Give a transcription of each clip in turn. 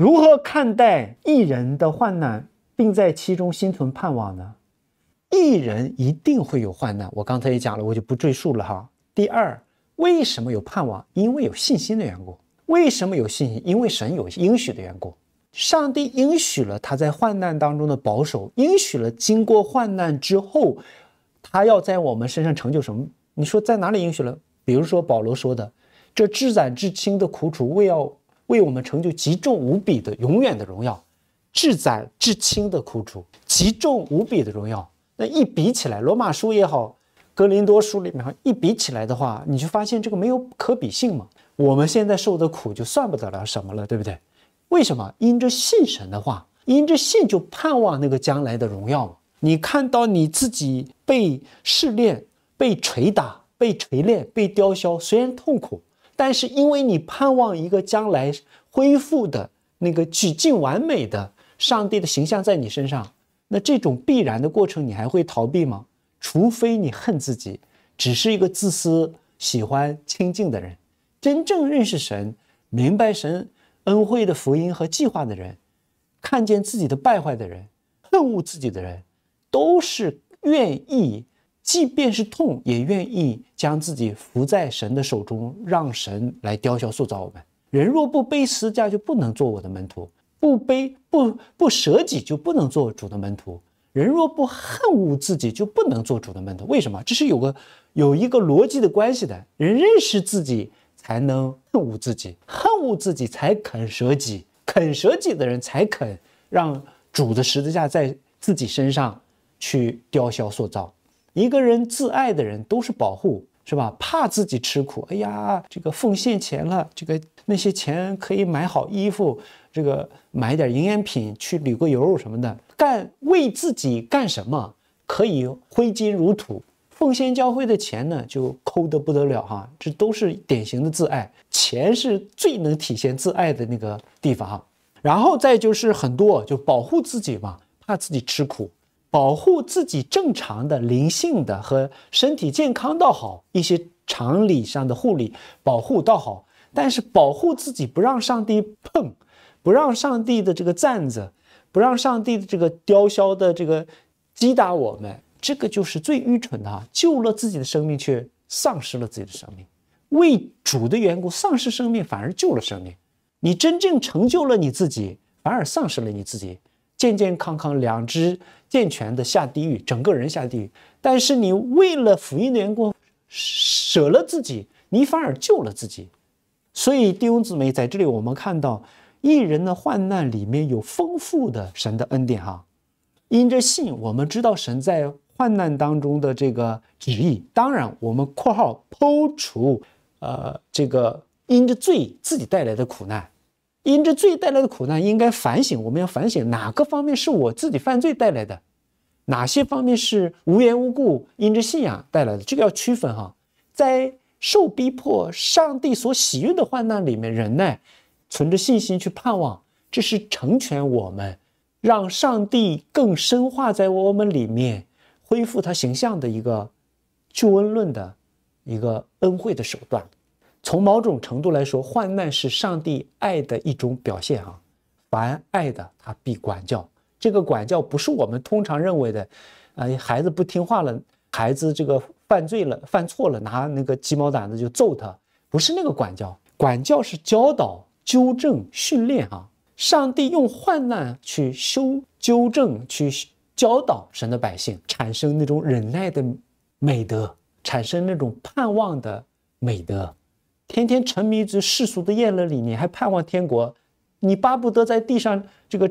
如何看待一人的患难，并在其中心存盼望呢？一人一定会有患难，我刚才也讲了，我就不赘述了哈。第二，为什么有盼望？因为有信心的缘故。为什么有信心？因为神有应许的缘故。上帝应许了他在患难当中的保守，应许了经过患难之后，他要在我们身上成就什么？你说在哪里应许了？比如说保罗说的，这至暂至轻的苦楚，为要为我们成就极重无比的永远的荣耀，至暂至轻的苦楚，极重无比的荣耀。那一比起来，罗马书也好，格林多书里面一比起来的话，你就发现这个没有可比性嘛。我们现在受的苦就算不得了什么了，对不对？为什么？因着信神的话，因着信就盼望那个将来的荣耀嘛。你看到你自己被试炼、被捶打、被锤炼、被雕削，虽然痛苦。但是，因为你盼望一个将来恢复的那个举尽完美的上帝的形象在你身上，那这种必然的过程，你还会逃避吗？除非你恨自己，只是一个自私、喜欢清静的人。真正认识神、明白神恩惠的福音和计划的人，看见自己的败坏的人，恨恶自己的人，都是愿意。即便是痛，也愿意将自己伏在神的手中，让神来雕削塑造我们。人若不背十字架，就不能做我的门徒；不背、不不舍己，就不能做主的门徒。人若不恨恶自己，就不能做主的门徒。为什么？这是有个有一个逻辑的关系的。人认识自己，才能恨恶自己；恨恶自己，才肯舍己；肯舍己的人，才肯让主的十字架在自己身上去雕削塑造。一个人自爱的人都是保护，是吧？怕自己吃苦，哎呀，这个奉献钱了，这个那些钱可以买好衣服，这个买点营养品，去旅个游什么的。干为自己干什么？可以挥金如土，奉献教会的钱呢，就抠得不得了哈。这都是典型的自爱，钱是最能体现自爱的那个地方哈。然后再就是很多就保护自己嘛，怕自己吃苦。保护自己正常的灵性的和身体健康倒好一些，常理上的护理保护倒好，但是保护自己不让上帝碰，不让上帝的这个簪子，不让上帝的这个雕削的这个击打我们，这个就是最愚蠢的，啊！救了自己的生命却丧失了自己的生命，为主的缘故丧失生命反而救了生命，你真正成就了你自己反而丧失了你自己。健健康康，两只健全的下地狱，整个人下地狱。但是你为了福音的缘故舍了自己，你反而救了自己。所以弟兄姊妹，在这里，我们看到一人的患难里面有丰富的神的恩典哈。因着信，我们知道神在患难当中的这个旨意。当然，我们括号剖除呃这个因着罪自己带来的苦难。因着罪带来的苦难，应该反省。我们要反省哪个方面是我自己犯罪带来的，哪些方面是无缘无故因着信仰带来的，这个要区分哈。在受逼迫、上帝所喜悦的患难里面，忍耐，存着信心去盼望，这是成全我们，让上帝更深化在我们里面，恢复他形象的一个救恩论的一个恩惠的手段。从某种程度来说，患难是上帝爱的一种表现啊。凡爱的，他必管教。这个管教不是我们通常认为的，呃，孩子不听话了，孩子这个犯罪了、犯错了，拿那个鸡毛掸子就揍他，不是那个管教。管教是教导、纠正、训练啊。上帝用患难去修、纠正、去教导神的百姓，产生那种忍耐的美德，产生那种盼望的美德。天天沉迷于世俗的艳乐里，你还盼望天国？你巴不得在地上这个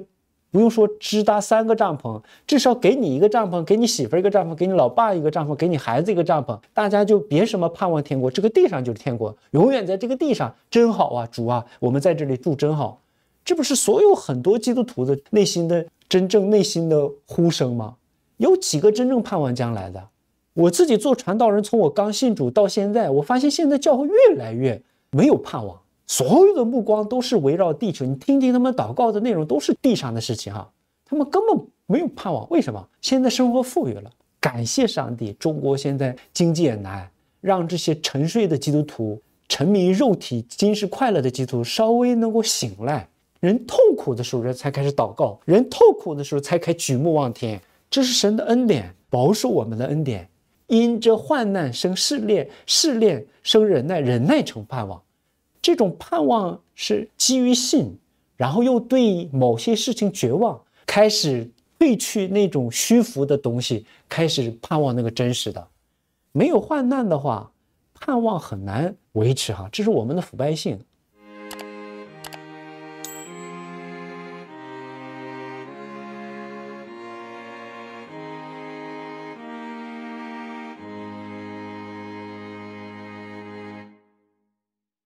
不用说支搭三个帐篷，至少给你一个帐篷，给你媳妇一个帐篷，给你老爸一个帐篷，给你孩子一个帐篷，大家就别什么盼望天国，这个地上就是天国，永远在这个地上，真好啊，主啊，我们在这里住真好，这不是所有很多基督徒的内心的真正内心的呼声吗？有几个真正盼望将来的？我自己做传道人，从我刚信主到现在，我发现现在教会越来越没有盼望，所有的目光都是围绕地球。你听听他们祷告的内容，都是地上的事情哈，他们根本没有盼望。为什么？现在生活富裕了，感谢上帝。中国现在经济也难，让这些沉睡的基督徒、沉迷肉体、精神快乐的基督徒稍微能够醒来。人痛苦的时候才开始祷告，人痛苦的时候才开举目望天。这是神的恩典，保守我们的恩典。因着患难生试炼，试炼生忍耐，忍耐成盼望。这种盼望是基于信，然后又对某些事情绝望，开始褪去那种虚浮的东西，开始盼望那个真实的。没有患难的话，盼望很难维持哈。这是我们的腐败性。